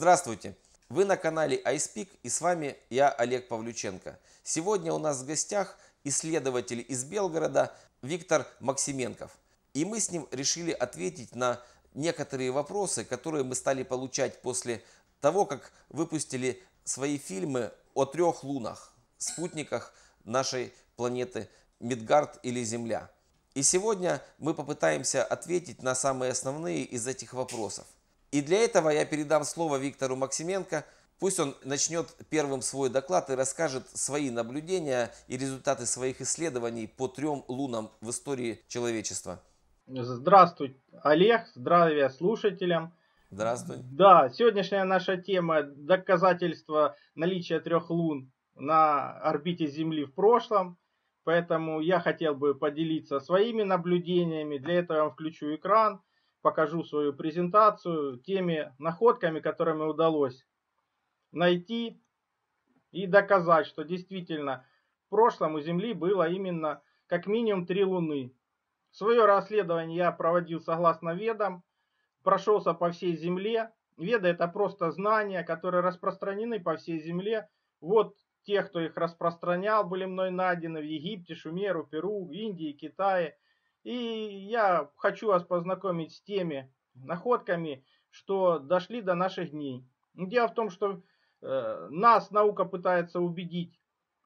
Здравствуйте! Вы на канале iSpeak и с вами я, Олег Павлюченко. Сегодня у нас в гостях исследователь из Белгорода Виктор Максименков. И мы с ним решили ответить на некоторые вопросы, которые мы стали получать после того, как выпустили свои фильмы о трех лунах, спутниках нашей планеты Мидгард или Земля. И сегодня мы попытаемся ответить на самые основные из этих вопросов. И для этого я передам слово Виктору Максименко. Пусть он начнет первым свой доклад и расскажет свои наблюдения и результаты своих исследований по трем лунам в истории человечества. Здравствуй, Олег. Здравия слушателям. Здравствуй. Да, сегодняшняя наша тема – доказательство наличия трех лун на орбите Земли в прошлом. Поэтому я хотел бы поделиться своими наблюдениями. Для этого я включу экран – покажу свою презентацию теми находками, которыми удалось найти и доказать, что действительно в прошлом у Земли было именно как минимум три Луны. Свое расследование я проводил согласно ведам, прошелся по всей Земле. Веды это просто знания, которые распространены по всей Земле. Вот те, кто их распространял, были мной найдены в Египте, Шумеру, Перу, Индии, Китае – и я хочу вас познакомить с теми находками, что дошли до наших дней. Ну, дело в том, что э, нас наука пытается убедить,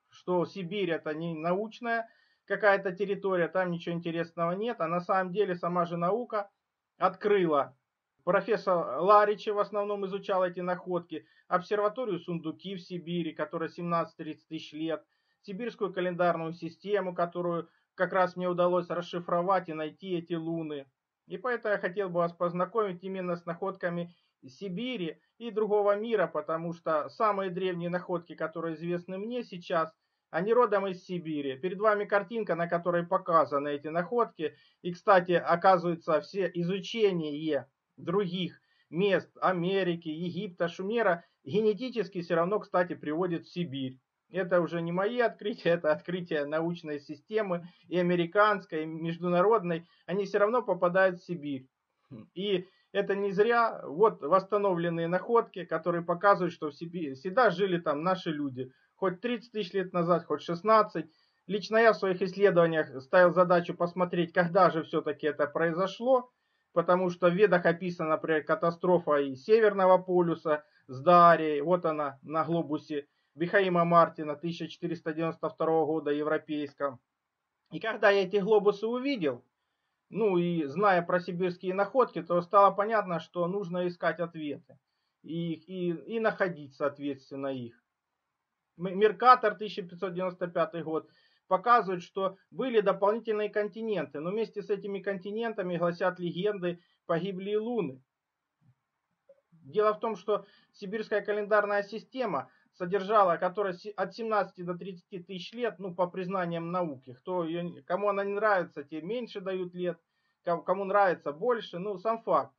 что Сибирь это не научная какая-то территория, там ничего интересного нет. А на самом деле сама же наука открыла. Профессор Ларичи в основном изучал эти находки. Обсерваторию Сундуки в Сибири, которая 17-30 тысяч лет. Сибирскую календарную систему, которую как раз мне удалось расшифровать и найти эти луны. И поэтому я хотел бы вас познакомить именно с находками Сибири и другого мира, потому что самые древние находки, которые известны мне сейчас, они родом из Сибири. Перед вами картинка, на которой показаны эти находки. И, кстати, оказывается, все изучение других мест Америки, Египта, Шумера генетически все равно, кстати, приводит в Сибирь. Это уже не мои открытия, это открытия научной системы и американской, и международной. Они все равно попадают в Сибирь. Хм. И это не зря. Вот восстановленные находки, которые показывают, что в Сибири всегда жили там наши люди. Хоть 30 тысяч лет назад, хоть 16. Лично я в своих исследованиях ставил задачу посмотреть, когда же все-таки это произошло. Потому что в Ведах описана, например, катастрофа и Северного полюса с Дарией. Вот она на глобусе Бихаима Мартина 1492 года европейском. И когда я эти глобусы увидел, ну и зная про сибирские находки, то стало понятно, что нужно искать ответы и, и, и находить, соответственно, их. Меркатор 1595 год показывает, что были дополнительные континенты, но вместе с этими континентами, гласят легенды, погибли и луны. Дело в том, что сибирская календарная система – содержала, которая от 17 до 30 тысяч лет, ну, по признаниям науки. Кто ее, кому она не нравится, те меньше дают лет, кому нравится больше, ну, сам факт.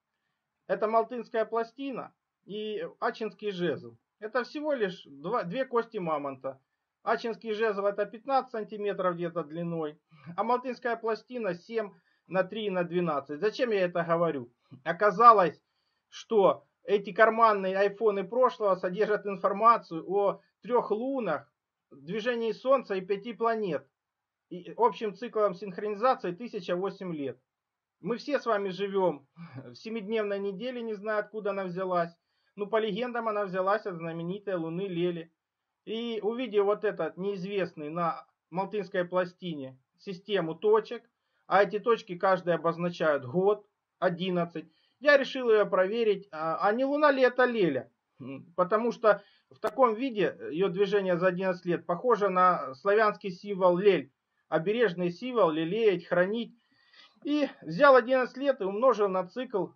Это Малтынская пластина и Ачинский жезл. Это всего лишь два, две кости мамонта. Ачинский жезл это 15 сантиметров где-то длиной, а Малтынская пластина 7 на 3 на 12. Зачем я это говорю? Оказалось, что эти карманные айфоны прошлого содержат информацию о трех лунах, движении Солнца и пяти планет, и общим циклом синхронизации 1008 лет. Мы все с вами живем в семидневной неделе, не знаю, откуда она взялась. но по легендам, она взялась от знаменитой луны Лели. И увидев вот этот неизвестный на Малтинской пластине систему точек, а эти точки каждая обозначают год, 11, я решил ее проверить, а, а не луна ли это Леля, потому что в таком виде ее движение за 11 лет похоже на славянский символ Лель, обережный символ лелеять, хранить. И взял 11 лет и умножил на цикл,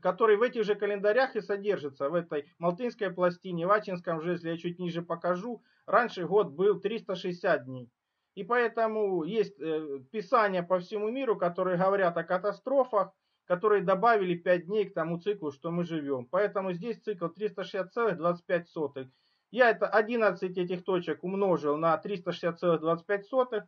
который в этих же календарях и содержится, в этой Малтинской пластине, в Ачинском жезле, я чуть ниже покажу. Раньше год был 360 дней. И поэтому есть э, писания по всему миру, которые говорят о катастрофах, которые добавили 5 дней к тому циклу, что мы живем. Поэтому здесь цикл 360,25. Я это 11 этих точек умножил на 360,25,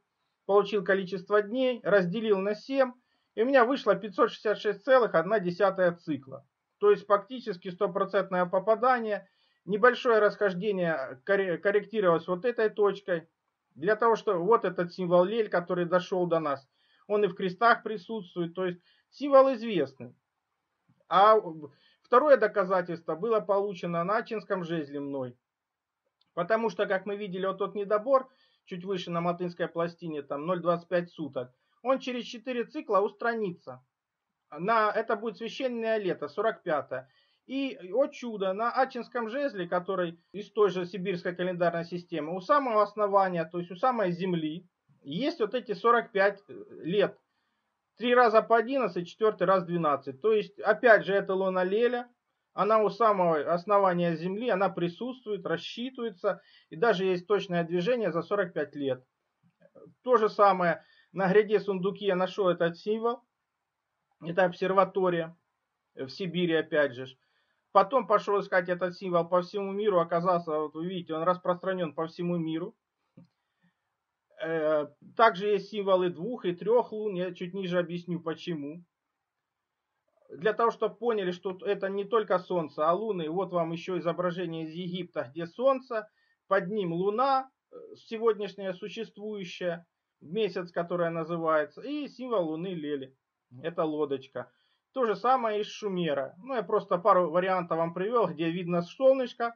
получил количество дней, разделил на 7, и у меня вышло 566,1 цикла. То есть фактически стопроцентное попадание. Небольшое расхождение корректировалось вот этой точкой. Для того, что вот этот символ лель, который дошел до нас, он и в крестах присутствует. То есть Символ известный. А второе доказательство было получено на Ачинском жезле мной. Потому что, как мы видели, вот тот недобор, чуть выше на Матынской пластине, там 0,25 суток, он через 4 цикла устранится. На, это будет священное лето, 45-е. И, о чудо, на Ачинском жезле, который из той же сибирской календарной системы, у самого основания, то есть у самой земли, есть вот эти 45 э, лет три раза по 11, четвертый раз 12. То есть, опять же, это лона Леля. Она у самого основания Земли, она присутствует, рассчитывается. И даже есть точное движение за 45 лет. То же самое. На гряде сундуки я нашел этот символ. Это обсерватория в Сибири, опять же. Потом пошел искать этот символ по всему миру. Оказался, вот вы видите, он распространен по всему миру. Э, также есть символы двух и трех лун. Я чуть ниже объясню почему. Для того, чтобы поняли, что это не только Солнце, а Луны. Вот вам еще изображение из Египта, где Солнце, под ним Луна, э, сегодняшняя существующая, месяц, которая называется, и символ Луны Лели. Это лодочка. То же самое из Шумера. Ну, я просто пару вариантов вам привел, где видно солнышко,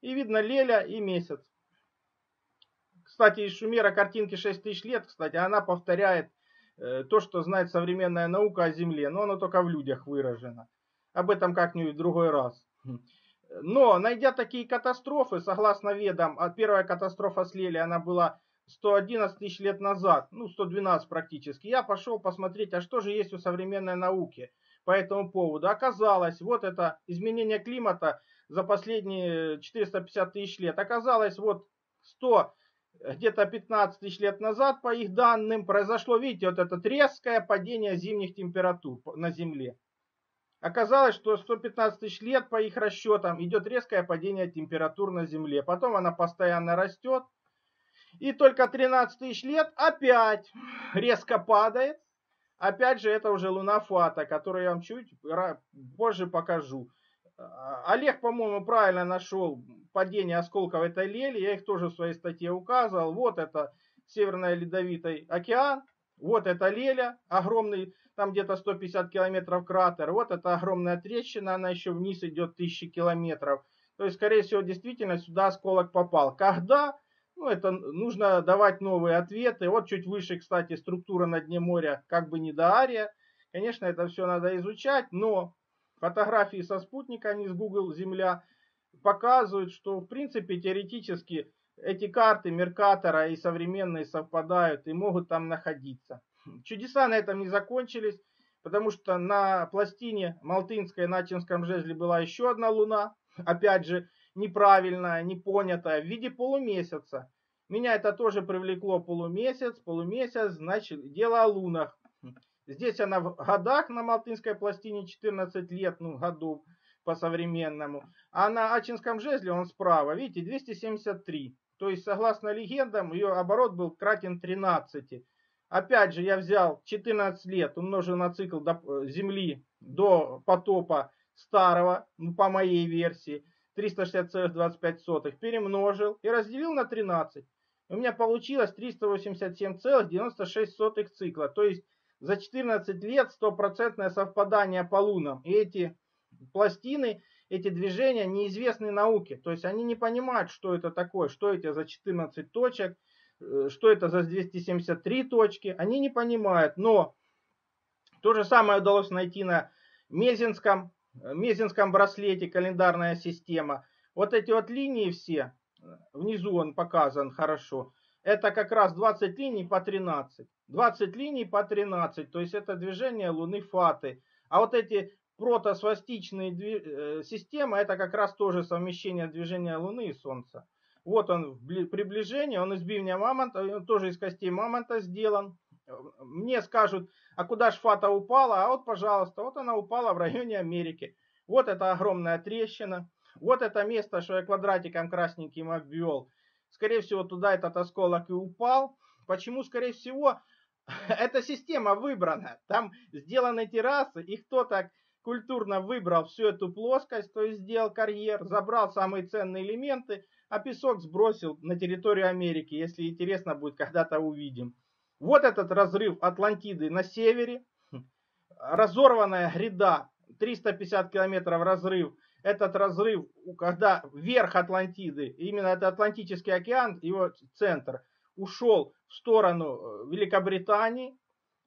и видно Леля и месяц. Кстати, из Шумера картинки 6 тысяч лет, кстати, она повторяет э, то, что знает современная наука о Земле, но оно только в людях выражено. Об этом как-нибудь в другой раз. Хм. Но, найдя такие катастрофы, согласно ведам, а первая катастрофа с она была 111 тысяч лет назад, ну 112 практически, я пошел посмотреть, а что же есть у современной науки по этому поводу. Оказалось, вот это изменение климата за последние 450 тысяч лет. Оказалось, вот 100 где-то 15 тысяч лет назад, по их данным, произошло, видите, вот это резкое падение зимних температур на Земле. Оказалось, что 115 тысяч лет, по их расчетам, идет резкое падение температур на Земле. Потом она постоянно растет. И только 13 тысяч лет опять резко падает. Опять же, это уже луна Фата, которую я вам чуть позже покажу. А, Олег, по-моему, правильно нашел падение осколков этой лели, я их тоже в своей статье указывал. Вот это Северный Ледовитый океан, вот это леля, огромный, там где-то 150 километров кратер, вот это огромная трещина, она еще вниз идет тысячи километров. То есть, скорее всего, действительно сюда осколок попал. Когда? Ну, это нужно давать новые ответы. Вот чуть выше, кстати, структура на дне моря, как бы не до ария. Конечно, это все надо изучать, но фотографии со спутника, не с Google Земля – показывают, что в принципе теоретически эти карты Меркатора и современные совпадают и могут там находиться. Чудеса на этом не закончились, потому что на пластине Малтинской на Начинском жезле была еще одна луна, опять же, неправильная, непонятая, в виде полумесяца. Меня это тоже привлекло полумесяц, полумесяц, значит, дело о лунах. Здесь она в годах на Малтинской пластине 14 лет, ну, годов по-современному. А на Ачинском жезле он справа, видите, 273. То есть, согласно легендам, ее оборот был кратен 13. Опять же, я взял 14 лет, умножил на цикл до, э, Земли до потопа старого, ну, по моей версии, 360,25, перемножил и разделил на 13. У меня получилось 387,96 цикла. То есть за 14 лет стопроцентное совпадание по лунам. И эти пластины, эти движения неизвестны науке. То есть они не понимают, что это такое, что эти за 14 точек, э, что это за 273 точки. Они не понимают, но то же самое удалось найти на Мезинском, э, Мезинском браслете календарная система. Вот эти вот линии все, э, внизу он показан хорошо, это как раз 20 линий по 13. 20 линий по 13, то есть это движение Луны Фаты. А вот эти протосвастичные дви... Э, системы это как раз тоже совмещение движения Луны и Солнца. Вот он приближение, он из бивня мамонта, он тоже из костей мамонта сделан. Мне скажут, а куда Шфата упала? А вот, пожалуйста, вот она упала в районе Америки. Вот это огромная трещина. Вот это место, что я квадратиком красненьким обвел. Скорее всего, туда этот осколок и упал. Почему, скорее всего, эта система выбрана. Там сделаны террасы, и кто-то культурно выбрал всю эту плоскость, то есть сделал карьер, забрал самые ценные элементы, а песок сбросил на территорию Америки, если интересно будет, когда-то увидим. Вот этот разрыв Атлантиды на севере, разорванная гряда, 350 километров разрыв, этот разрыв, когда верх Атлантиды, именно это Атлантический океан, его центр, ушел в сторону э, Великобритании,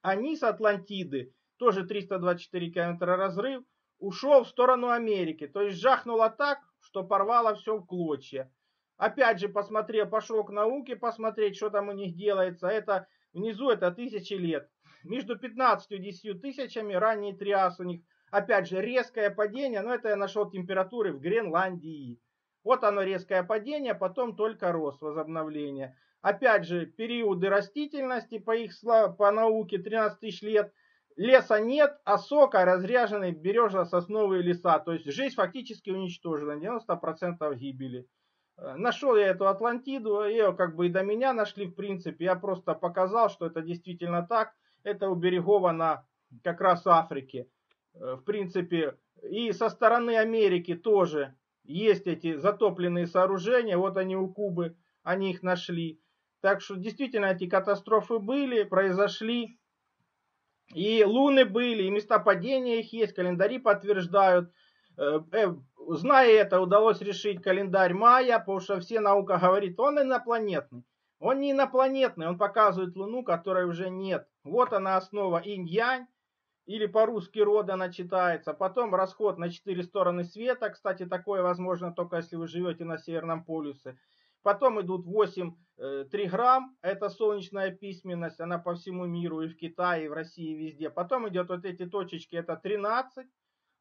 а низ Атлантиды тоже 324 километра разрыв, ушел в сторону Америки, то есть жахнуло так, что порвало все в клочья. Опять же, посмотрел, пошел к науке посмотреть, что там у них делается. Это внизу это тысячи лет. Между 15 и 10 тысячами ранний триас у них. Опять же, резкое падение, но это я нашел температуры в Гренландии. Вот оно резкое падение, потом только рост возобновление. Опять же, периоды растительности, по их по науке 13 тысяч лет – Леса нет, а сока разряжены бережно-сосновые леса. То есть жизнь фактически уничтожена, 90% гибели. Э, Нашел я эту Атлантиду, ее как бы и до меня нашли, в принципе. Я просто показал, что это действительно так. Это у берегова на как раз Африке. Э, в принципе, и со стороны Америки тоже есть эти затопленные сооружения. Вот они у Кубы, они их нашли. Так что действительно эти катастрофы были, произошли. И луны были, и места падения их есть, календари подтверждают. Э, э, зная это, удалось решить календарь майя, потому что все наука говорит, он инопланетный. Он не инопланетный, он показывает Луну, которой уже нет. Вот она основа инь-янь, или по-русски род она читается. Потом расход на четыре стороны света. Кстати, такое возможно только если вы живете на Северном полюсе. Потом идут 8-3 э, грамм, это солнечная письменность, она по всему миру, и в Китае, и в России, и везде. Потом идет вот эти точечки, это 13,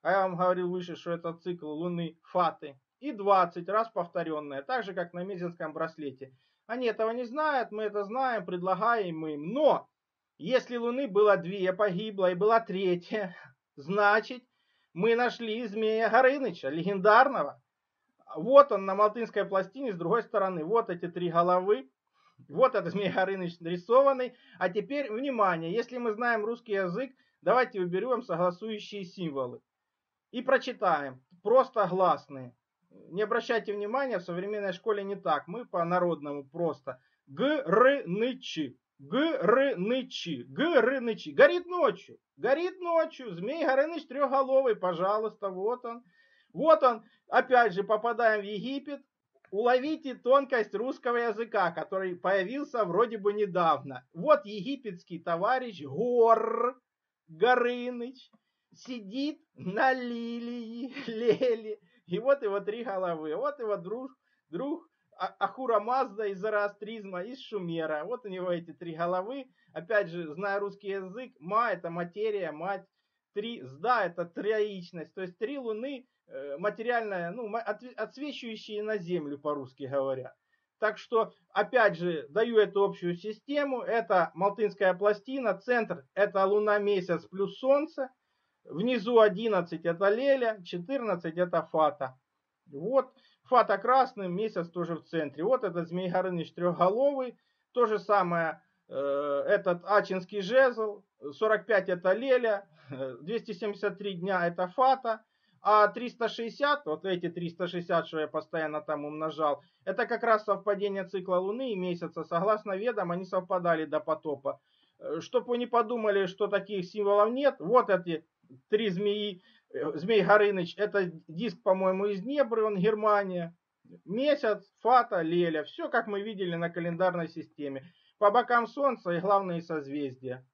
а я вам говорил выше, что это цикл Луны Фаты, и 20 раз повторенное, так же, как на мезинском браслете. Они этого не знают, мы это знаем, предлагаем им. Но если Луны было две, погибло, и была третья, значит, мы нашли Змея Горыныча, легендарного. Вот он на Малтынской пластине с другой стороны. Вот эти три головы. Вот этот Змей Горыныч нарисованный. А теперь, внимание, если мы знаем русский язык, давайте уберем согласующие символы. И прочитаем. Просто гласные. Не обращайте внимания, в современной школе не так. Мы по-народному просто. г г г р р ч ч р Грынычи. ч Горит ночью. Горит ночью. Змей Горыныч трехголовый. Пожалуйста, вот он. Вот он, опять же, попадаем в Египет. Уловите тонкость русского языка, который появился вроде бы недавно. Вот египетский товарищ Гор Горыныч сидит на лилии, лели. И вот его три головы. Вот его друг, друг а, Ахура Мазда из зороастризма, из Шумера. Вот у него эти три головы. Опять же, зная русский язык, ма – это материя, мать. Три, сда – это троичность. То есть три луны Э, материальное, ну, отсвечивающие на землю, по-русски говоря. Так что, опять же, даю эту общую систему. Это Малтынская пластина, центр – это Луна-месяц плюс Солнце. Внизу 11 – это Леля, 14 – это Фата. Вот, Фата красным, месяц тоже в центре. Вот этот Змей Горыныч трехголовый. То же самое э, этот Ачинский жезл, 45 – это Леля, 273 дня – это Фата – а 360, вот эти 360, что я постоянно там умножал, это как раз совпадение цикла Луны и месяца. Согласно ведам, они совпадали до потопа. Э, чтоб вы не подумали, что таких символов нет, вот эти три змеи, э, змей Горыныч, это диск, по-моему, из Днебры, он Германия. Месяц, Фата, Леля, все как мы видели на календарной системе. По бокам Солнца и главные созвездия.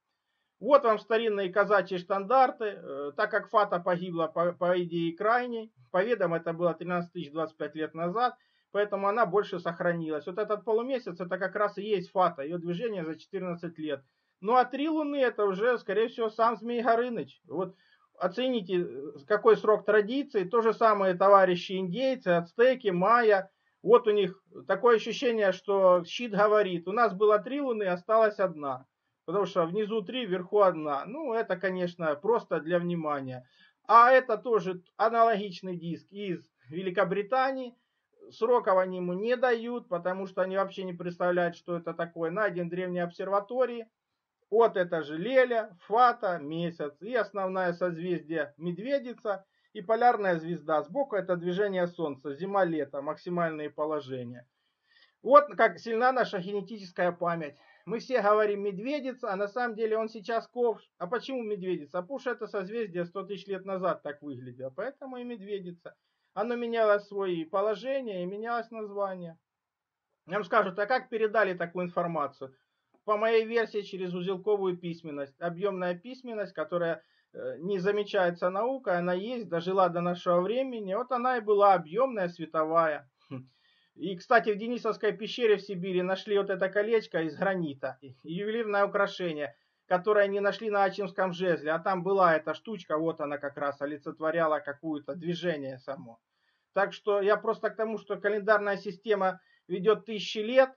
Вот вам старинные казачьи стандарты, э, Так как Фата погибла по, по идее крайней, по ведам это было 13 тысяч 25 лет назад, поэтому она больше сохранилась. Вот этот полумесяц это как раз и есть Фата, ее движение за 14 лет. Ну а три луны это уже, скорее всего, сам Змей Горыныч. Вот оцените, э, какой срок традиции. То же самое товарищи индейцы, ацтеки, майя. Вот у них такое ощущение, что щит говорит, у нас было три луны, осталась одна. Потому что внизу 3, вверху 1. Ну, это, конечно, просто для внимания. А это тоже аналогичный диск из Великобритании. Сроков они ему не дают, потому что они вообще не представляют, что это такое. Найден в древней обсерватории. Вот это же Леля, Фата, Месяц и основное созвездие Медведица и полярная звезда. Сбоку это движение Солнца, зима-лето, максимальные положения. Вот как сильна наша генетическая память. Мы все говорим медведица, а на самом деле он сейчас ковш. А почему медведица? А это созвездие 100 тысяч лет назад так выглядело. А поэтому и медведица. Оно меняло свои положения и менялось название. Нам скажут, а как передали такую информацию? По моей версии, через узелковую письменность. Объемная письменность, которая э, не замечается наукой, она есть, дожила до нашего времени. Вот она и была объемная, световая. Хм. И, кстати, в Денисовской пещере в Сибири нашли вот это колечко из гранита ювелирное украшение, которое они нашли на Ачимском жезле, а там была эта штучка, вот она как раз олицетворяла какое-то движение само. Так что я просто к тому, что календарная система ведет тысячи лет,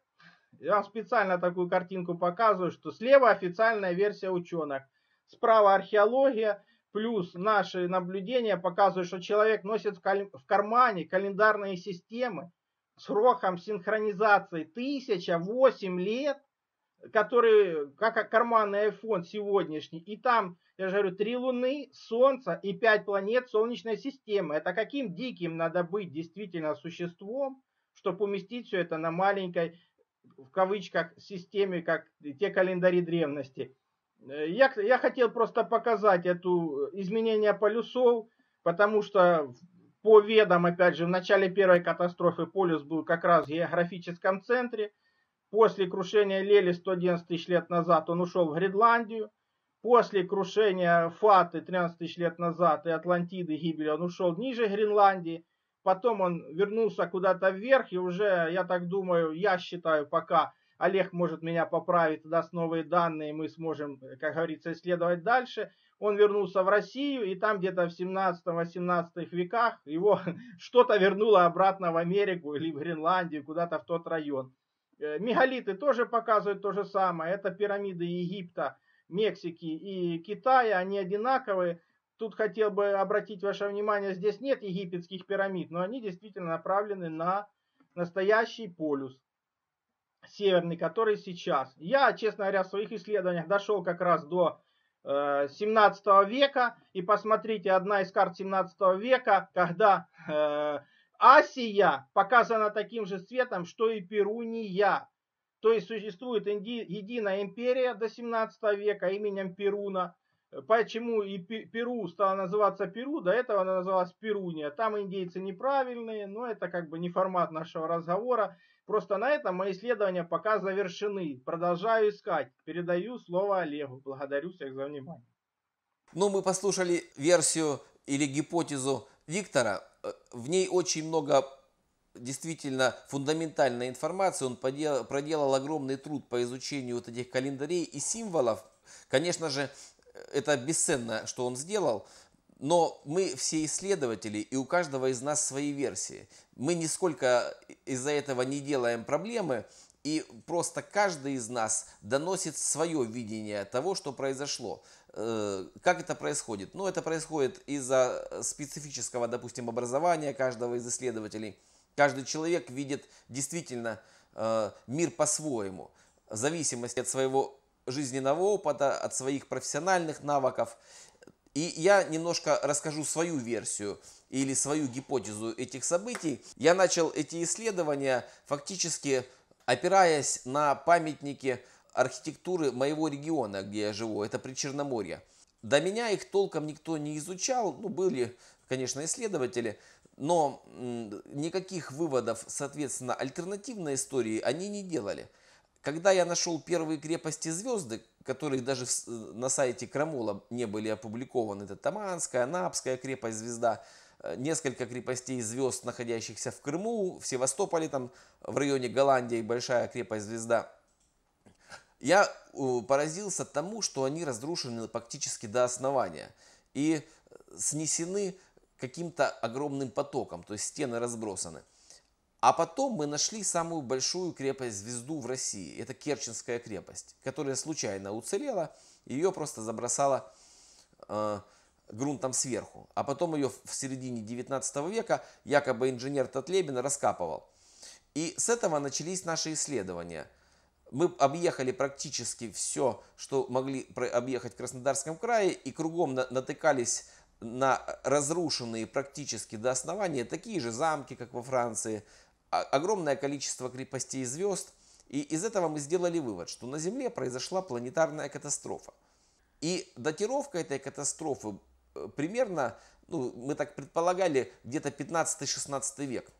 я вам специально такую картинку показываю, что слева официальная версия ученых, справа археология, плюс наши наблюдения показывают, что человек носит в кармане календарные системы, сроком синхронизации 1008 лет, который, как карманный iPhone сегодняшний, и там, я же говорю, три Луны, Солнце и пять планет Солнечной системы. Это каким диким надо быть действительно существом, чтобы поместить все это на маленькой, в кавычках, системе, как те календари древности. Э, я, я хотел просто показать эту э, изменение полюсов, потому что по ведам, опять же, в начале первой катастрофы полюс был как раз в географическом центре. После крушения Лели 111 тысяч лет назад он ушел в Гренландию. После крушения Фаты 13 тысяч лет назад и Атлантиды гибели он ушел ниже Гренландии. Потом он вернулся куда-то вверх и уже, я так думаю, я считаю пока, Олег может меня поправить, даст новые данные, мы сможем, как говорится, исследовать дальше он вернулся в Россию, и там где-то в 17-18 веках его что-то вернуло обратно в Америку или в Гренландию, куда-то в тот район. Э, мегалиты тоже показывают то же самое. Это пирамиды Египта, Мексики и Китая, они одинаковые. Тут хотел бы обратить ваше внимание, здесь нет египетских пирамид, но они действительно направлены на настоящий полюс северный, который сейчас. Я, честно говоря, в своих исследованиях дошел как раз до 17 э, века. И посмотрите, одна из карт 17 века, когда э, Асия показана таким же цветом, что и Перуния. То есть существует единая империя до 17 века именем Перуна, Почему и Перу стало называться Перу, до этого она называлась Перуния. Там индейцы неправильные, но это как бы не формат нашего разговора. Просто на этом мои исследования пока завершены. Продолжаю искать. Передаю слово Олегу. Благодарю всех за внимание. Ну, мы послушали версию или гипотезу Виктора. Э, в ней очень много действительно фундаментальной информации. Он проделал огромный труд по изучению вот этих календарей и символов. Конечно же, это бесценно, что он сделал, но мы все исследователи, и у каждого из нас свои версии. Мы нисколько из-за этого не делаем проблемы, и просто каждый из нас доносит свое видение того, что произошло. Э, как это происходит? Ну, это происходит из-за специфического, допустим, образования каждого из исследователей. Каждый человек видит действительно э, мир по-своему, в зависимости от своего жизненного опыта, от своих профессиональных навыков. И я немножко расскажу свою версию или свою гипотезу этих событий. Я начал эти исследования фактически опираясь на памятники архитектуры моего региона, где я живу, это Причерноморье. До меня их толком никто не изучал, ну, были, конечно, исследователи, но никаких выводов, соответственно, альтернативной истории они не делали. Когда я нашел первые крепости звезды, которые даже э, на сайте Крамола не были опубликованы, это Таманская, Анапская крепость звезда, э, несколько крепостей звезд, находящихся в Крыму, в Севастополе, там в районе Голландии большая крепость звезда. Я поразился тому, что они разрушены практически до основания и э, снесены каким-то огромным потоком, то есть стены разбросаны. А потом мы нашли самую большую крепость-звезду в России. Это Керченская крепость, которая случайно уцелела. Ее просто забросала э, грунтом сверху. А потом ее в середине 19 века якобы инженер Татлебин раскапывал. И с этого начались наши исследования. Мы объехали практически все, что могли объехать в Краснодарском крае, и кругом натыкались на разрушенные практически до основания такие же замки, как во Франции, огромное количество крепостей звезд, и из этого мы сделали вывод, что на Земле произошла планетарная катастрофа. И датировка этой катастрофы э, примерно, ну, мы так предполагали, где-то 15-16 век.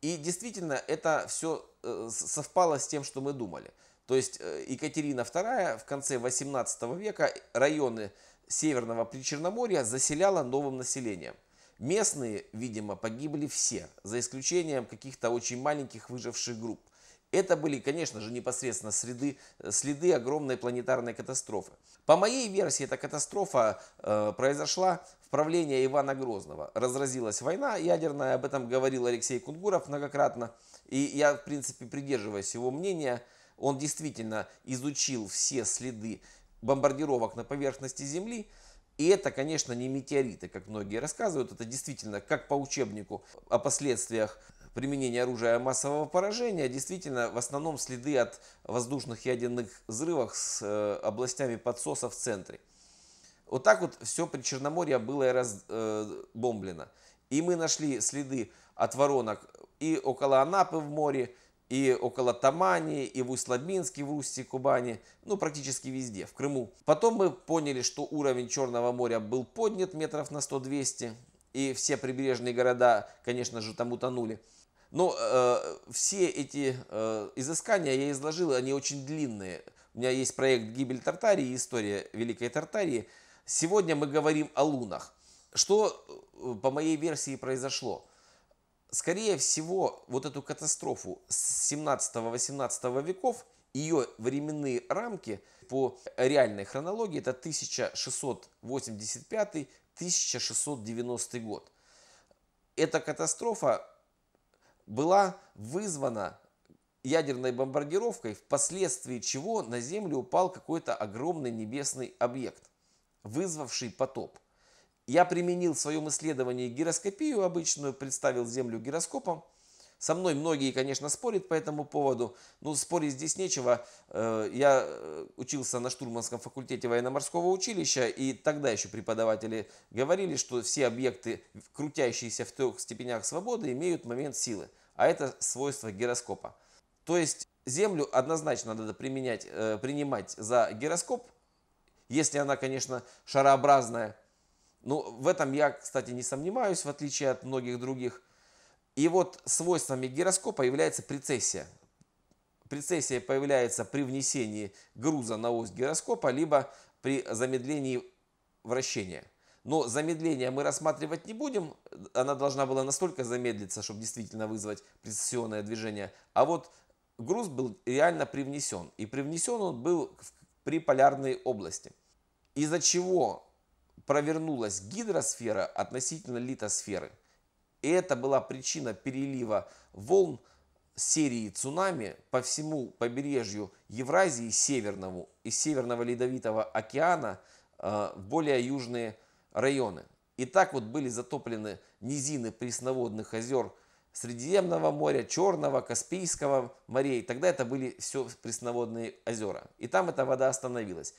И действительно, это все э, совпало с тем, что мы думали. То есть э, Екатерина II в конце 18 века районы Северного Причерноморья заселяла новым населением. Местные, видимо, погибли все, за исключением каких-то очень маленьких выживших групп. Это были, конечно же, непосредственно среды, э, следы огромной планетарной катастрофы. По моей версии, эта катастрофа э, произошла в правлении Ивана Грозного. Разразилась война ядерная, об этом говорил Алексей Кунгуров многократно. И я, в принципе, придерживаюсь его мнения. Он действительно изучил все следы бомбардировок на поверхности Земли, и это, конечно, не метеориты, как многие рассказывают, это действительно, как по учебнику о последствиях применения оружия массового поражения, действительно, в основном следы от воздушных ядерных взрывов с э, областями подсоса в центре. Вот так вот все при Черноморье было разбомблено. Э, и мы нашли следы от воронок и около Анапы в море, и около Тамани, и в Усть-Лабинске, в Руси, Кубани, ну практически везде, в Крыму. Потом мы поняли, что уровень Черного моря был поднят метров на 100-200, и все прибрежные города, конечно же, там утонули. Но э, все эти э, изыскания я изложил, они очень длинные. У меня есть проект «Гибель Тартарии. История Великой Тартарии». Сегодня мы говорим о лунах. Что, э, по моей версии, произошло? скорее всего, вот эту катастрофу с 17-18 веков, ее временные рамки по реальной хронологии это 1685-1690 год. Эта катастрофа была вызвана ядерной бомбардировкой, впоследствии чего на Землю упал какой-то огромный небесный объект, вызвавший потоп. Я применил в своем исследовании гироскопию обычную, представил Землю гироскопом. Со мной многие, конечно, спорят по этому поводу, но спорить здесь нечего. Э, я э, учился на штурманском факультете военно-морского училища, и тогда еще преподаватели говорили, что все объекты, крутящиеся в трех степенях свободы, имеют момент силы, а это свойство гироскопа. То есть Землю однозначно надо применять, э, принимать за гироскоп, если она, конечно, шарообразная, ну, в этом я, кстати, не сомневаюсь, в отличие от многих других. И вот свойствами гироскопа является прецессия. Прецессия появляется при внесении груза на ось гироскопа, либо при замедлении вращения. Но замедление мы рассматривать не будем. Она должна была настолько замедлиться, чтобы действительно вызвать прецессионное движение. А вот груз был реально привнесен. И привнесен он был при полярной области. Из-за чего провернулась гидросфера относительно литосферы. И это была причина перелива волн серии цунами по всему побережью Евразии северному и северного ледовитого океана э, в более южные районы. И так вот были затоплены низины пресноводных озер Средиземного моря, Черного, Каспийского морей. Тогда это были все пресноводные озера. И там эта вода остановилась.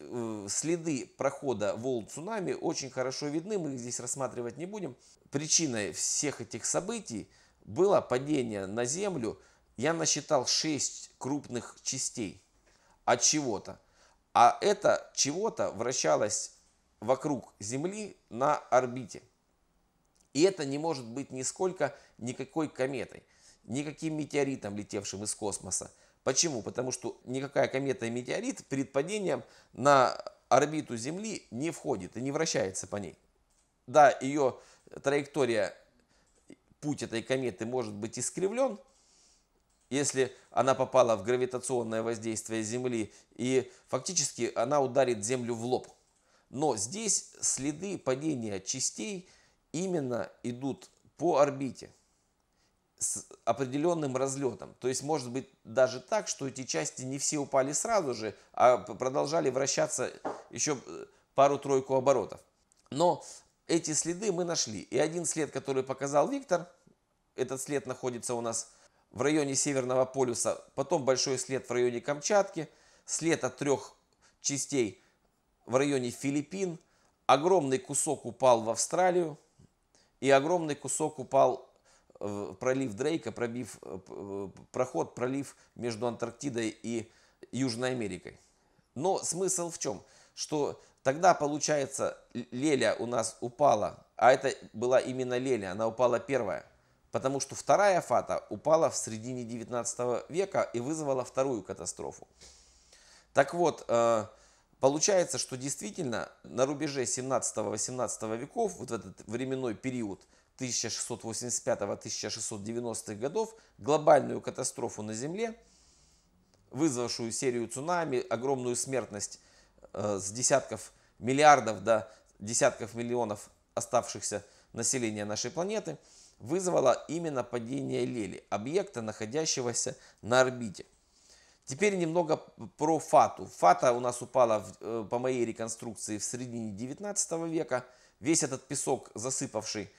Э, следы прохода волн цунами очень хорошо видны, мы их здесь рассматривать не будем. Причиной всех этих событий было падение на землю, я насчитал 6 крупных частей от чего-то. А это чего-то вращалось вокруг Земли на орбите. И это не может быть нисколько никакой кометой, никаким метеоритом, летевшим из космоса. Почему? Потому что никакая комета и метеорит перед падением на орбиту Земли не входит и не вращается по ней. Да, ее траектория, путь этой кометы может быть искривлен, если она попала в гравитационное воздействие Земли, и фактически она ударит Землю в лоб. Но здесь следы падения частей именно идут по орбите с определенным разлетом. То есть может быть даже так, что эти части не все упали сразу же, а продолжали вращаться еще э, пару-тройку оборотов. Но эти следы мы нашли. И один след, который показал Виктор, этот след находится у нас в районе Северного полюса, потом большой след в районе Камчатки, след от трех частей в районе Филиппин, огромный кусок упал в Австралию и огромный кусок упал пролив Дрейка, пробив, э, э, проход, пролив между Антарктидой и Южной Америкой. Но смысл в чем? Что тогда, получается, Леля у нас упала, а это была именно Леля, она упала первая. Потому что вторая фата упала в середине 19 века и вызвала вторую катастрофу. Так вот, э, получается, что действительно на рубеже 17-18 веков, вот в этот временной период, 1685-1690-х годов, глобальную катастрофу на Земле, вызвавшую серию цунами, огромную смертность э, с десятков миллиардов до десятков миллионов оставшихся населения нашей планеты, вызвала именно падение Лели, объекта, находящегося на орбите. Теперь немного про Фату. Фата у нас упала в, э, по моей реконструкции в середине 19 века. Весь этот песок, засыпавший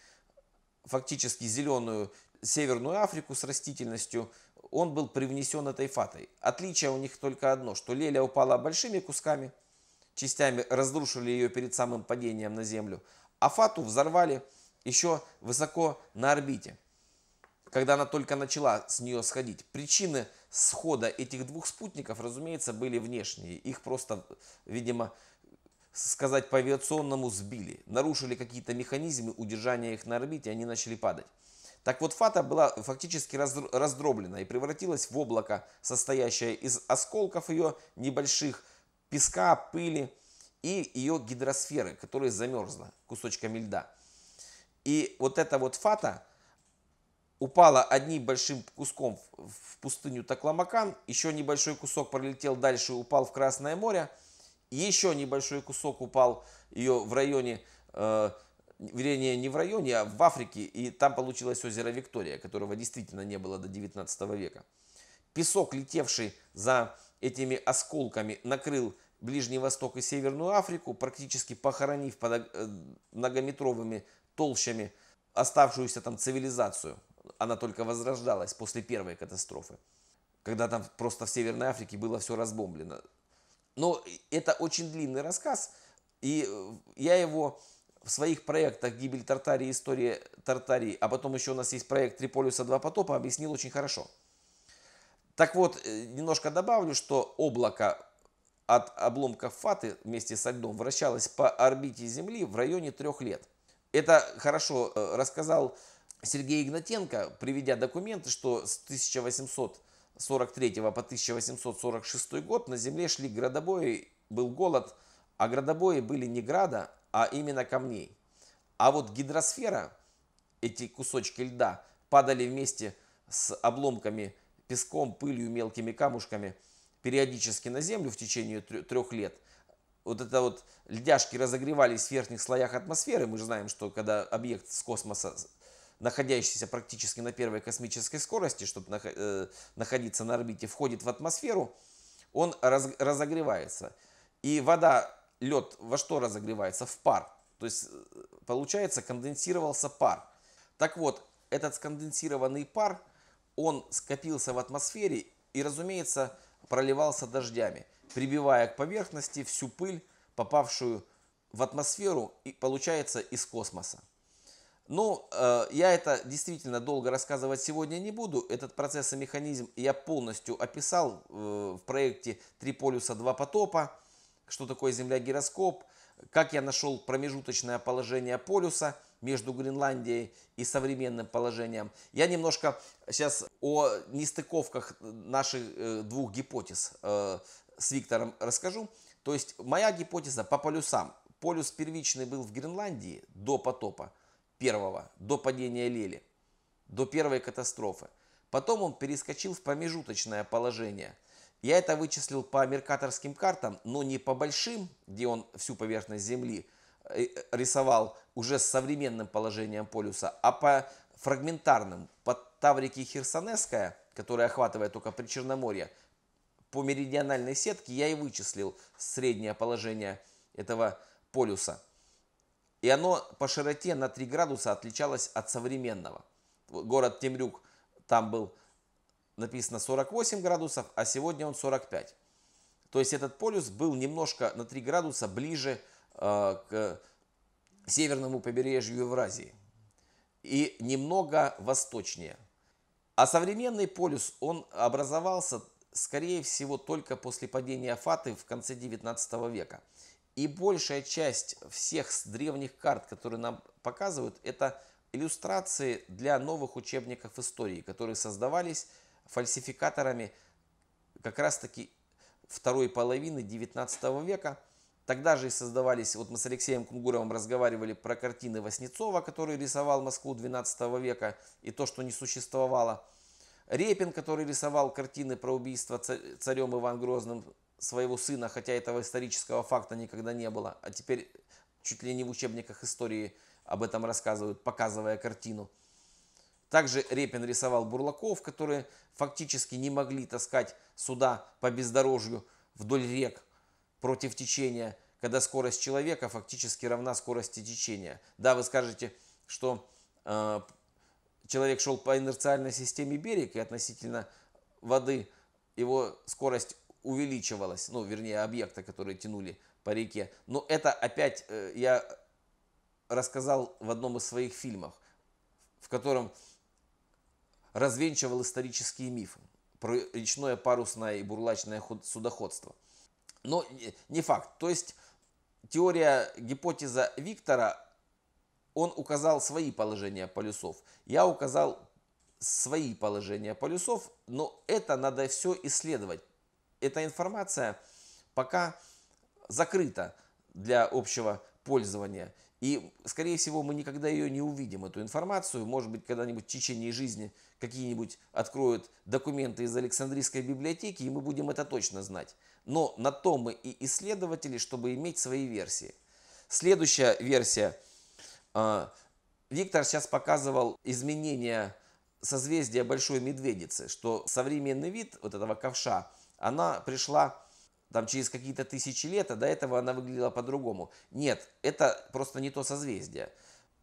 фактически зеленую Северную Африку с растительностью, он был привнесен этой фатой. Отличие у них только одно, что леля упала большими кусками, частями разрушили ее перед самым падением на землю, а фату взорвали еще высоко на орбите, когда она только начала с нее сходить. Причины схода этих двух спутников, разумеется, были внешние. Их просто, видимо, сказать, по авиационному сбили, нарушили какие-то механизмы удержания их на орбите, и они начали падать. Так вот, фата была фактически раздроблена и превратилась в облако, состоящее из осколков ее, небольших песка, пыли и ее гидросферы, которая замерзла кусочками льда. И вот эта вот фата упала одним большим куском в пустыню Такламакан, еще небольшой кусок пролетел дальше и упал в Красное море – еще небольшой кусок упал ее в районе, э, вернее, не в районе, а в Африке. И там получилось озеро Виктория, которого действительно не было до 19 века. Песок, летевший за этими осколками, накрыл Ближний Восток и Северную Африку, практически похоронив под э, многометровыми толщами оставшуюся там цивилизацию. Она только возрождалась после первой катастрофы, когда там просто в Северной Африке было все разбомблено. Но это очень длинный рассказ, и э, я его в своих проектах «Гибель Тартарии. История Тартарии», а потом еще у нас есть проект «Три полюса, два потопа», объяснил очень хорошо. Так вот, э, немножко добавлю, что облако от обломков Фаты вместе со льдом вращалось по орбите Земли в районе трех лет. Это хорошо э, рассказал Сергей Игнатенко, приведя документы, что с 1800 43 по 1846 год на земле шли градобои, был голод, а градобои были не града, а именно камней. А вот гидросфера, эти кусочки льда, падали вместе с обломками, песком, пылью, мелкими камушками периодически на землю в течение трех лет. Вот это вот льдяшки разогревались в верхних слоях атмосферы. Мы же знаем, что когда объект с космоса находящийся практически на первой космической скорости, чтобы э, находиться на орбите, входит в атмосферу, он раз, разогревается. И вода, лед во что разогревается? В пар. То есть э, получается конденсировался пар. Так вот, этот сконденсированный пар, он скопился в атмосфере и, разумеется, проливался дождями, прибивая к поверхности всю пыль, попавшую в атмосферу, и получается из космоса. Ну, э, я это действительно долго рассказывать сегодня не буду. Этот процесс и механизм я полностью описал э, в проекте «Три полюса, два потопа». Что такое Земля-гироскоп, как я нашел промежуточное положение полюса между Гренландией и современным положением. Я немножко сейчас о нестыковках наших э, двух гипотез с Виктором расскажу. То есть моя гипотеза по полюсам. Полюс первичный был в Гренландии до потопа первого, до падения Лели, до первой катастрофы. Потом он перескочил в промежуточное положение. Я это вычислил по меркаторским картам, но не по большим, где он всю поверхность Земли э, рисовал уже с современным положением полюса, а по фрагментарным, по Таврике Херсонесская, которая охватывает только Причерноморье, по меридиональной сетке я и вычислил среднее положение этого полюса. И оно по широте на 3 градуса отличалось от современного. Город Темрюк, там был написано 48 градусов, а сегодня он 45. То есть этот полюс был немножко на 3 градуса ближе э, к северному побережью Евразии и немного восточнее. А современный полюс, он образовался, скорее всего, только после падения Фаты в конце 19 века. И большая часть всех древних карт, которые нам показывают, это иллюстрации для новых учебников истории, которые создавались фальсификаторами как раз-таки второй половины 19 века. Тогда же и создавались, вот мы с Алексеем Кунгуровым разговаривали про картины Васнецова, который рисовал Москву 12 века и то, что не существовало. Репин, который рисовал картины про убийство царем Иван Грозным своего сына, хотя этого исторического факта никогда не было, а теперь чуть ли не в учебниках истории об этом рассказывают, показывая картину. Также Репин рисовал бурлаков, которые фактически не могли таскать суда по бездорожью вдоль рек против течения, когда скорость человека фактически равна скорости течения. Да, вы скажете, что э, человек шел по инерциальной системе берег, и относительно воды его скорость увеличивалось, ну, вернее, объекта, которые тянули по реке. Но это опять э, я рассказал в одном из своих фильмов, в котором развенчивал исторические мифы про речное, парусное и бурлачное судоходство. Но не факт. То есть теория, гипотеза Виктора, он указал свои положения полюсов. Я указал свои положения полюсов, но это надо все исследовать эта информация пока закрыта для общего пользования. И, скорее всего, мы никогда ее не увидим, эту информацию. Может быть, когда-нибудь в течение жизни какие-нибудь откроют документы из Александрийской библиотеки, и мы будем это точно знать. Но на то мы и исследователи, чтобы иметь свои версии. Следующая версия. А, Виктор сейчас показывал изменения созвездия Большой Медведицы, что современный вид вот этого ковша – она пришла там через какие-то тысячи лет, а до этого она выглядела по-другому. Нет, это просто не то созвездие.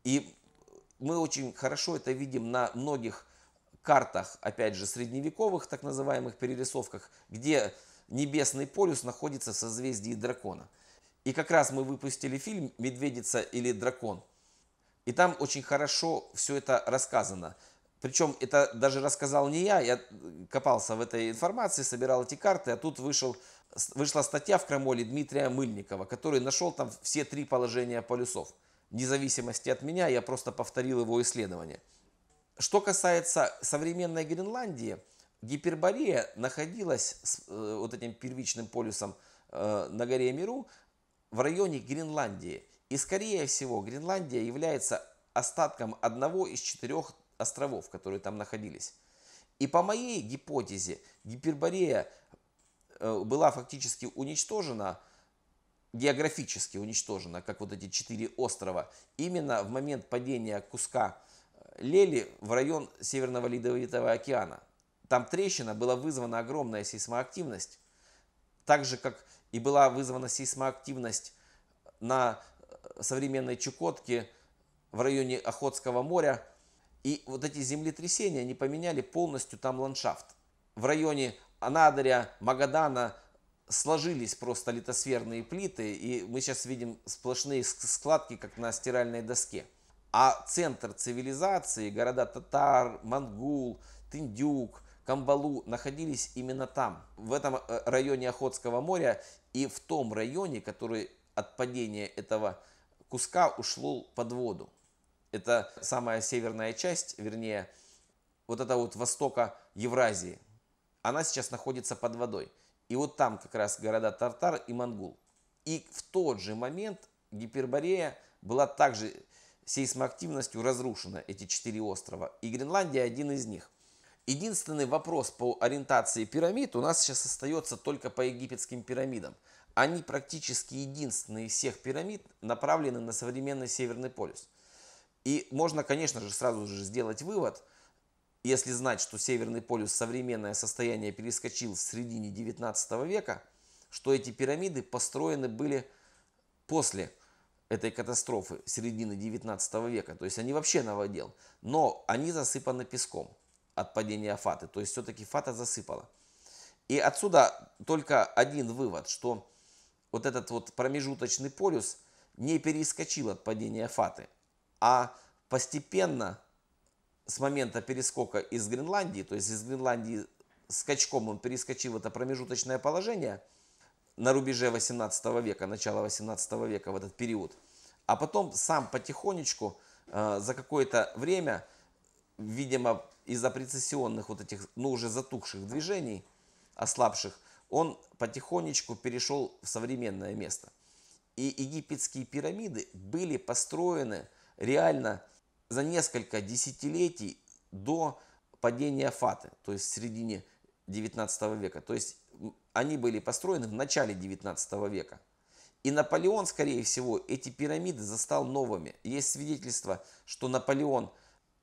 И мы очень хорошо это видим на многих картах, опять же, средневековых, так называемых перерисовках, где небесный полюс находится в созвездии дракона. И как раз мы выпустили фильм «Медведица или дракон». И там очень хорошо все это рассказано. Причем это даже рассказал не я, я копался в этой информации, собирал эти карты, а тут вышел, вышла статья в Крамоле Дмитрия Мыльникова, который нашел там все три положения полюсов. В независимости от меня, я просто повторил его исследование. Что касается современной Гренландии, Гиперборея находилась с э, вот этим первичным полюсом э, на горе Миру в районе Гренландии. И скорее всего Гренландия является остатком одного из четырех островов, которые там находились. И по моей гипотезе, Гиперборея э, была фактически уничтожена, географически уничтожена, как вот эти четыре острова, именно в момент падения куска э, Лели в район Северного Ледовитого океана. Там трещина была вызвана огромная сейсмоактивность, так же, как и была вызвана сейсмоактивность на э, современной Чукотке в районе Охотского моря – и вот эти землетрясения, они поменяли полностью там ландшафт. В районе Анадыря, Магадана сложились просто литосферные плиты, и мы сейчас видим сплошные складки, как на стиральной доске. А центр цивилизации, города Татар, Монгул, Тиндюк, Камбалу находились именно там, в этом э, районе Охотского моря и в том районе, который от падения этого куска ушло под воду. Это самая северная часть, вернее, вот это вот востока Евразии. Она сейчас находится под водой. И вот там как раз города Тартар и Монгул. И в тот же момент Гиперборея была также сейсмоактивностью разрушена, эти четыре острова. И Гренландия один из них. Единственный вопрос по ориентации пирамид у нас сейчас остается только по египетским пирамидам. Они практически единственные из всех пирамид направлены на современный Северный полюс. И можно, конечно же, сразу же сделать вывод, если знать, что Северный полюс современное состояние перескочил в середине 19 века, что эти пирамиды построены были после этой катастрофы середины 19 века. То есть они вообще новодел. Но они засыпаны песком от падения Фаты. То есть все-таки Фата засыпала. И отсюда только один вывод, что вот этот вот промежуточный полюс не перескочил от падения Фаты а постепенно с момента перескока из Гренландии, то есть из Гренландии скачком он перескочил это промежуточное положение на рубеже 18 века, начала 18 века в этот период, а потом сам потихонечку э, за какое-то время, видимо, из-за прецессионных вот этих, ну уже затухших движений, ослабших, он потихонечку перешел в современное место. И египетские пирамиды были построены реально за несколько десятилетий до падения Фаты, то есть в середине 19 века. То есть они были построены в начале 19 века. И Наполеон, скорее всего, эти пирамиды застал новыми. Есть свидетельство, что Наполеон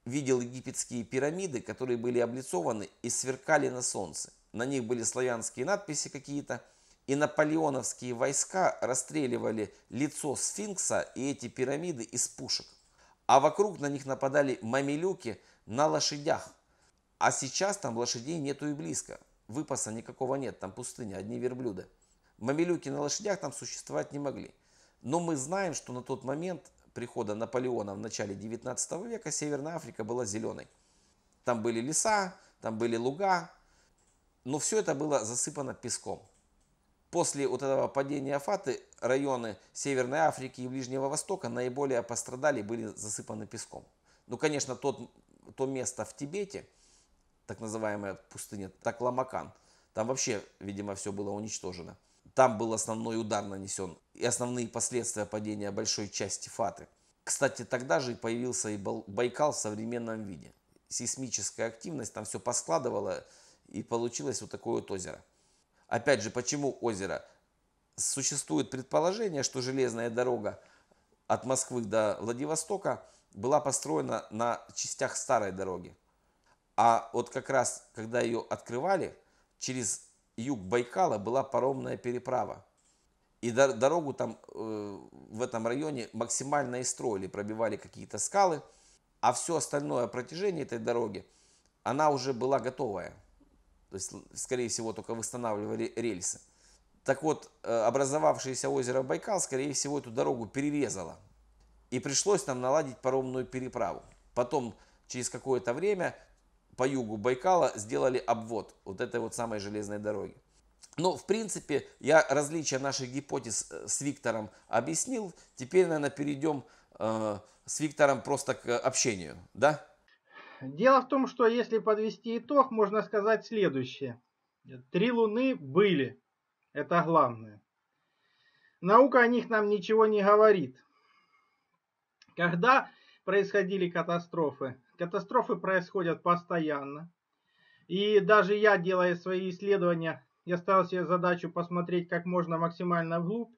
видел египетские пирамиды, которые были облицованы и сверкали на солнце. На них были славянские надписи какие-то. И наполеоновские войска расстреливали лицо сфинкса и эти пирамиды из пушек а вокруг на них нападали мамилюки на лошадях. А сейчас там лошадей нету и близко. Выпаса никакого нет, там пустыня, одни верблюды. Мамилюки на лошадях там существовать не могли. Но мы знаем, что на тот момент прихода Наполеона в начале 19 века Северная Африка была зеленой. Там были леса, там были луга, но все это было засыпано песком. После вот этого падения Фаты районы Северной Африки и Ближнего Востока наиболее пострадали, были засыпаны песком. Ну, конечно, тот, то место в Тибете, так называемая пустыня Такламакан, там вообще, видимо, все было уничтожено. Там был основной удар нанесен и основные последствия падения большой части Фаты. Кстати, тогда же появился и Байкал в современном виде. Сейсмическая активность там все поскладывала и получилось вот такое вот озеро. Опять же, почему озеро? Существует предположение, что железная дорога от Москвы до Владивостока была построена на частях старой дороги. А вот как раз, когда ее открывали, через юг Байкала была паромная переправа. И дорогу там э, в этом районе максимально и строили, пробивали какие-то скалы. А все остальное протяжение этой дороги, она уже была готовая. То есть, скорее всего, только восстанавливали рельсы. Так вот, э, образовавшееся озеро Байкал, скорее всего, эту дорогу перерезало. И пришлось нам наладить паромную переправу. Потом, через какое-то время, по югу Байкала сделали обвод вот этой вот самой железной дороги. Но, ну, в принципе, я различия наших гипотез э, с Виктором объяснил. Теперь, наверное, перейдем э, с Виктором просто к общению, да? Дело в том, что если подвести итог, можно сказать следующее. Три луны были. Это главное. Наука о них нам ничего не говорит. Когда происходили катастрофы? Катастрофы происходят постоянно. И даже я, делая свои исследования, я ставил себе задачу посмотреть как можно максимально вглубь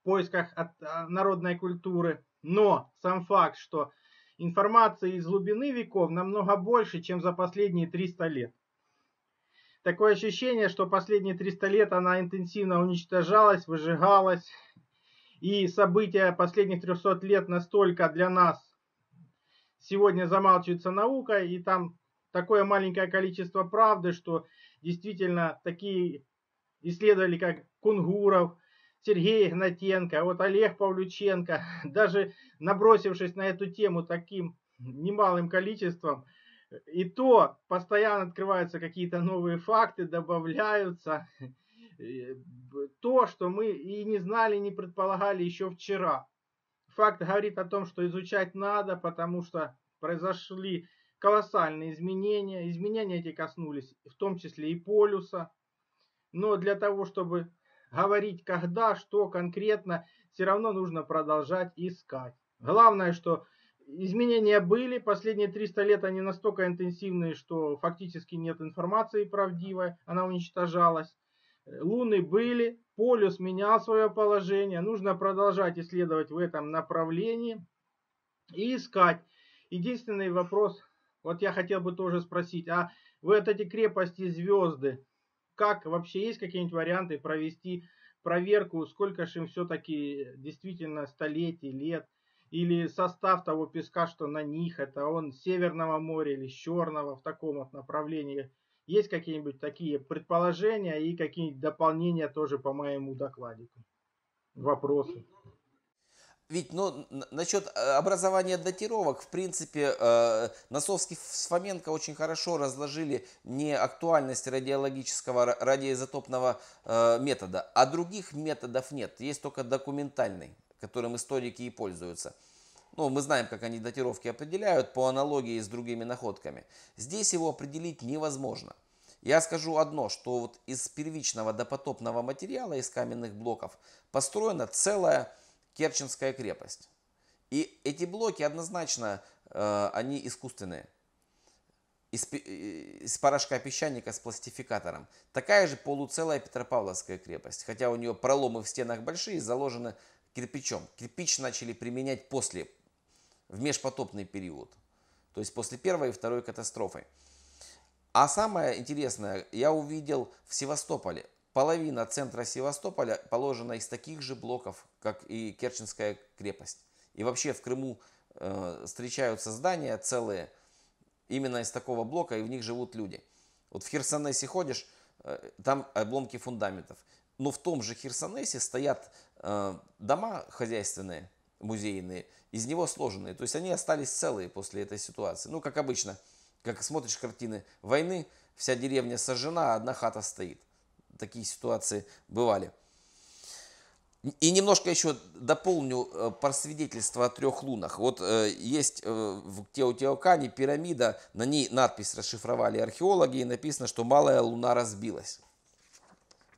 в поисках от а, народной культуры. Но сам факт, что Информации из глубины веков намного больше, чем за последние 300 лет. Такое ощущение, что последние 300 лет она интенсивно уничтожалась, выжигалась. И события последних 300 лет настолько для нас сегодня замалчивается наука, и там такое маленькое количество правды, что действительно такие исследователи, как Кунгуров, Сергей Игнатенко, а вот Олег Павлюченко, даже набросившись на эту тему таким немалым количеством, и то постоянно открываются какие-то новые факты, добавляются. То, что мы и не знали, не предполагали еще вчера. Факт говорит о том, что изучать надо, потому что произошли колоссальные изменения. Изменения эти коснулись в том числе и полюса. Но для того, чтобы говорить, когда, что конкретно, все равно нужно продолжать искать. Главное, что изменения были, последние 300 лет они настолько интенсивные, что фактически нет информации правдивой, она уничтожалась. Луны были, полюс менял свое положение, нужно продолжать исследовать в этом направлении и искать. Единственный вопрос, вот я хотел бы тоже спросить, а вы вот эти крепости звезды, как вообще есть какие-нибудь варианты провести проверку, сколько же им все-таки действительно столетий, лет, или состав того песка, что на них, это он Северного моря или Черного в таком вот направлении. Есть какие-нибудь такие предположения и какие-нибудь дополнения тоже по моему докладику? Вопросы? Ведь ну, насчет э, образования датировок, в принципе, э, Носовский с Фоменко очень хорошо разложили не актуальность радиологического, радиоизотопного э, метода, а других методов нет. Есть только документальный, которым историки и пользуются. Ну, мы знаем, как они датировки определяют по аналогии с другими находками. Здесь его определить невозможно. Я скажу одно, что вот из первичного допотопного материала, из каменных блоков, построена целая Керченская крепость. И эти блоки однозначно, э, они искусственные. Из, э, из порошка песчаника с пластификатором. Такая же полуцелая Петропавловская крепость. Хотя у нее проломы в стенах большие, заложены кирпичом. Кирпич начали применять после, в межпотопный период. То есть после первой и второй катастрофы. А самое интересное я увидел в Севастополе. Половина центра Севастополя положена из таких же блоков, как и Керченская крепость. И вообще в Крыму э, встречаются здания целые именно из такого блока, и в них живут люди. Вот в Херсонесе ходишь, э, там обломки фундаментов. Но в том же Херсонесе стоят э, дома хозяйственные, музейные, из него сложенные. То есть они остались целые после этой ситуации. Ну, как обычно, как смотришь картины войны, вся деревня сожжена, а одна хата стоит такие ситуации бывали. И немножко еще дополню э, про свидетельство о трех лунах. Вот э, есть э, в Теотиокане пирамида, на ней надпись расшифровали археологи, и написано, что малая луна разбилась.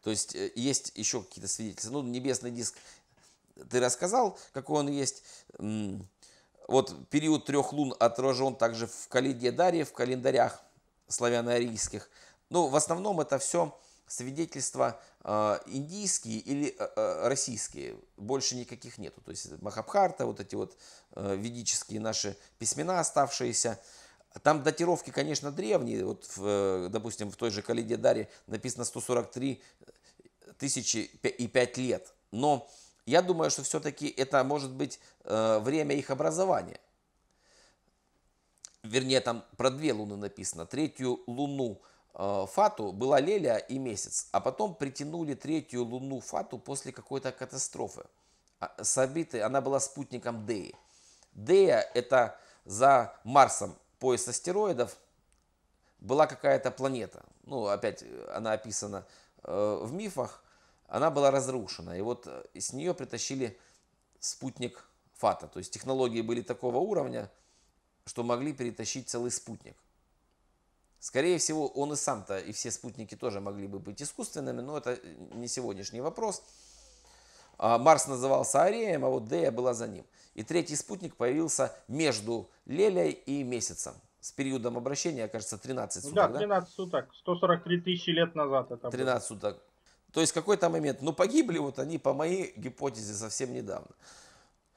То есть э, есть еще какие-то свидетельства. Ну, небесный диск ты рассказал, какой он есть. Вот период трех лун отражен также в Калиде Дарье, в календарях славяно-арийских. Ну, в основном это все свидетельства э, индийские или э, э, российские, больше никаких нету. То есть Махабхарта, вот эти вот э, ведические наши письмена оставшиеся, там датировки, конечно, древние. Вот, в, э, допустим, в той же Калиде Даре написано 143 тысячи и 5 лет. Но я думаю, что все-таки это может быть э, время их образования. Вернее, там про две луны написано. Третью луну – Э, Фату была Леля и месяц, а потом притянули третью луну Фату после какой-то катастрофы. А, с орбиты она была спутником Деи. Дея – это за Марсом пояс астероидов была какая-то планета. Ну, опять э, она описана э, в мифах. Она была разрушена. И вот с нее притащили спутник Фата. То есть технологии были такого уровня, что могли перетащить целый спутник. Скорее всего, он и сам-то, и все спутники тоже могли бы быть искусственными, но это э, не сегодняшний вопрос. А, Марс назывался Ареем, а вот Дея была за ним. И третий спутник появился между Лелей и Месяцем. С периодом обращения, кажется, 13 ну суток. Да, 13 да? суток. 143 тысячи лет назад это 13 было. суток. То есть какой-то момент. Ну погибли вот они, по моей гипотезе, совсем недавно.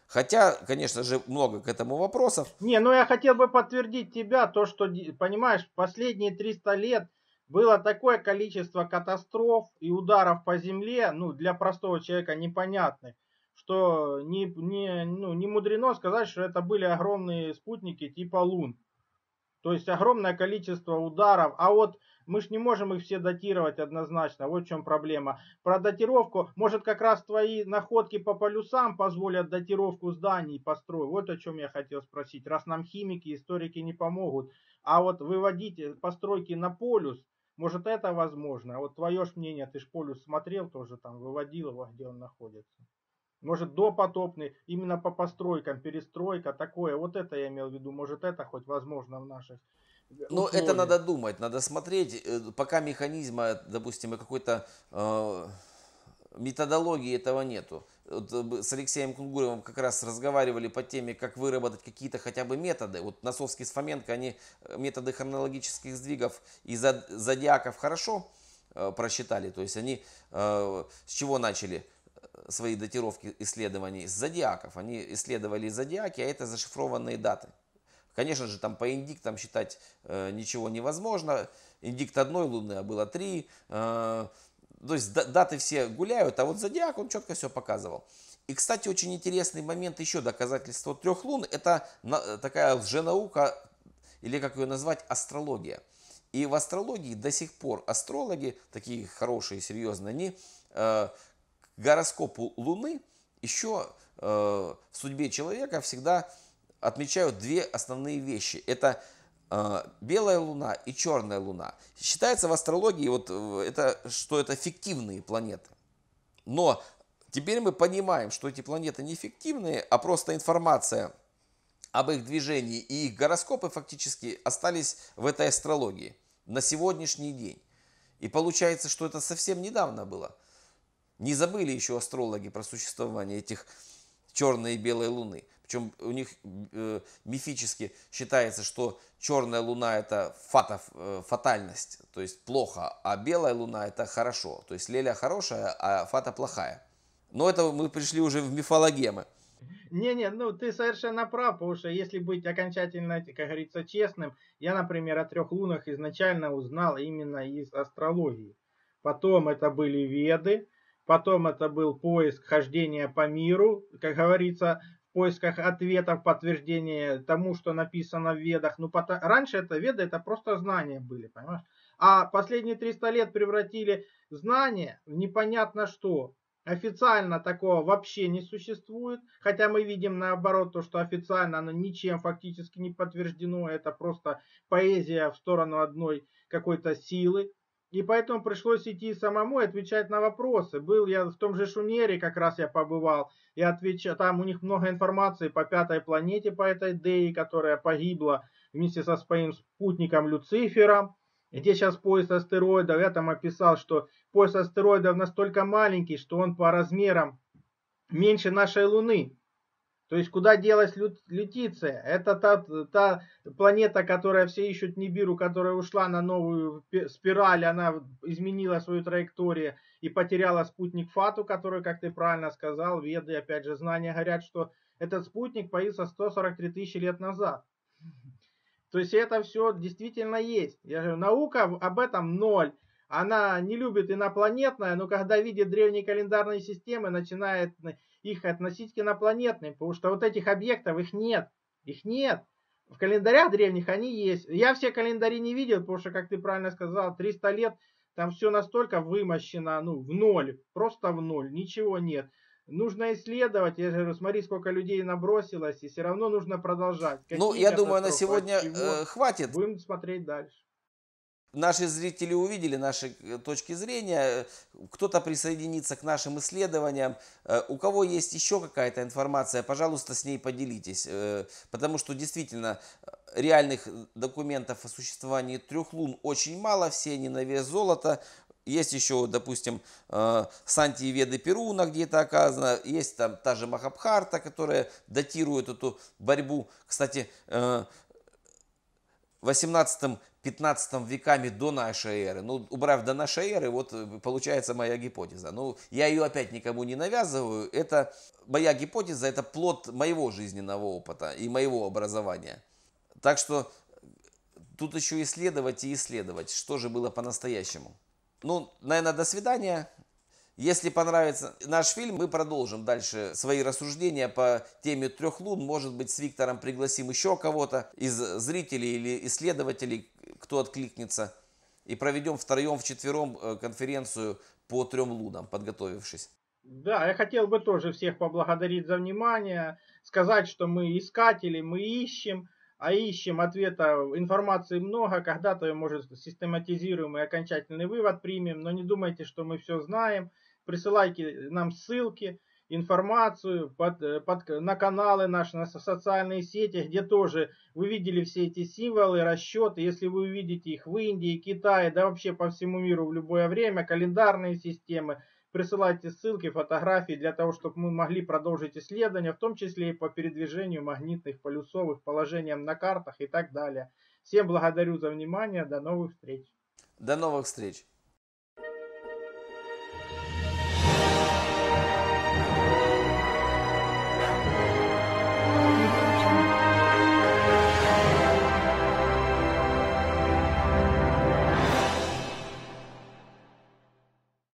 Хотя, конечно же, много к этому вопросов. Не, ну я хотел бы подтвердить тебя, то, что, понимаешь, последние 300 лет было такое количество катастроф и ударов по земле, ну, для простого человека непонятных, что не, не, ну, не мудрено сказать, что это были огромные спутники типа Лун. То есть огромное количество ударов. А вот мы ж не можем их все датировать однозначно, вот в чем проблема. Про датировку, может как раз твои находки по полюсам позволят датировку зданий построю. Вот о чем я хотел спросить, раз нам химики, историки не помогут. А вот выводить э, постройки на полюс, может это возможно? А вот твое ж мнение, ты ж полюс смотрел тоже там, выводил его, где он находится. Может, допотопный, именно по постройкам, перестройка, такое. Вот это я имел в виду. Может, это хоть возможно в наших ну, это надо думать, надо смотреть. Э, пока механизма, допустим, и какой-то э, методологии этого нету. Вот э, с Алексеем Кунгуревым как раз разговаривали по теме, как выработать какие-то хотя бы методы. Вот Носовский с Фоменко, они э, методы хронологических сдвигов и зодиаков хорошо э, просчитали. То есть они э, с чего начали? свои датировки исследований с зодиаков. Они исследовали зодиаки, а это зашифрованные даты. Конечно же, там по индик там считать э, ничего невозможно. Индикт одной луны, а было три. Э, то есть даты все гуляют, а вот зодиак, он четко все показывал. И, кстати, очень интересный момент еще доказательство трех лун. Это на, такая лженаука, или как ее назвать, астрология. И в астрологии до сих пор астрологи, такие хорошие, серьезные, они э, гороскопу Луны еще э, в судьбе человека всегда отмечают две основные вещи. Это э, белая луна и черная луна. Считается в астрологии, вот, э, это, что это фиктивные планеты. Но теперь мы понимаем, что эти планеты не фиктивные, а просто информация об их движении и их гороскопы фактически остались в этой астрологии на сегодняшний день. И получается, что это совсем недавно было. Не забыли еще астрологи про существование этих черной и белой луны. Причем у них э, мифически считается, что черная луна это фата, э, фатальность, то есть плохо, а белая луна это хорошо. То есть леля хорошая, а фата плохая. Но это мы пришли уже в мифологемы. Не-не, ну ты совершенно прав, потому что если быть окончательно, как говорится, честным, я, например, о трех лунах изначально узнал именно из астрологии. Потом это были веды, потом это был поиск хождения по миру, как говорится, в поисках ответов, подтверждения тому, что написано в ведах. Ну, пото... раньше это веды, это просто знания были, понимаешь? А последние 300 лет превратили знания в непонятно что. Официально такого вообще не существует, хотя мы видим наоборот то, что официально оно ничем фактически не подтверждено, это просто поэзия в сторону одной какой-то силы, и поэтому пришлось идти самому и отвечать на вопросы. Был я в том же Шумере, как раз я побывал, и отвечал, там у них много информации по пятой планете, по этой Деи, которая погибла вместе со своим спутником Люцифером, где сейчас пояс астероидов. Я там описал, что пояс астероидов настолько маленький, что он по размерам меньше нашей Луны. То есть куда делась Лю... Летиция? Это та, та планета, которая все ищут Нибиру, которая ушла на новую спираль, она изменила свою траекторию и потеряла спутник Фату, который, как ты правильно сказал, веды, опять же, знания говорят, что этот спутник появился 143 тысячи лет назад. То есть это все действительно есть. Я говорю, наука об этом ноль. Она не любит инопланетное, но когда видит древние календарные системы, начинает их относить к инопланетным, потому что вот этих объектов их нет. Их нет. В календарях древних они есть. Я все календари не видел, потому что, как ты правильно сказал, 300 лет там все настолько вымощено, ну, в ноль, просто в ноль, ничего нет. Нужно исследовать, я же говорю, смотри, сколько людей набросилось, и все равно нужно продолжать. Ну, Какие ну, я думаю, на сегодня э, хватит. Будем смотреть дальше. Наши зрители увидели наши э, точки зрения, э, кто-то присоединится к нашим исследованиям. Э, у кого есть еще какая-то информация, пожалуйста, с ней поделитесь. Потому что действительно реальных документов о существовании трех лун очень мало, все они на вес золота. Есть еще, допустим, Санти и Веды Перуна, где это оказано. Есть там та же Махабхарта, которая датирует эту борьбу. Кстати, в 18 15 веками до нашей эры. Ну, убрав до нашей эры, вот э, получается моя гипотеза. Ну, я ее опять никому не навязываю. Это моя гипотеза, это плод моего жизненного опыта и моего образования. Так что тут еще исследовать и исследовать, что же было по-настоящему. Ну, наверное, до свидания. Если понравится наш фильм, мы продолжим дальше свои рассуждения по теме трех лун. Может быть, с Виктором пригласим еще кого-то из зрителей или исследователей, кто откликнется. И проведем втроем, вчетвером э, конференцию по трем лунам, подготовившись. Да, я хотел бы тоже всех поблагодарить за внимание, сказать, что мы искатели, мы ищем, а ищем ответа, информации много, когда-то, может, систематизируем и окончательный вывод примем, но не думайте, что мы все знаем, присылайте нам ссылки, информацию под, э, под, на каналы наши, на социальные сети, где тоже вы видели все эти символы, расчеты. Если вы увидите их в Индии, Китае, да вообще по всему миру в любое время, календарные системы, присылайте ссылки, фотографии для того, чтобы мы могли продолжить исследования, в том числе и по передвижению магнитных полюсовых положениям на картах и так далее. Всем благодарю за внимание, до новых встреч. До новых встреч.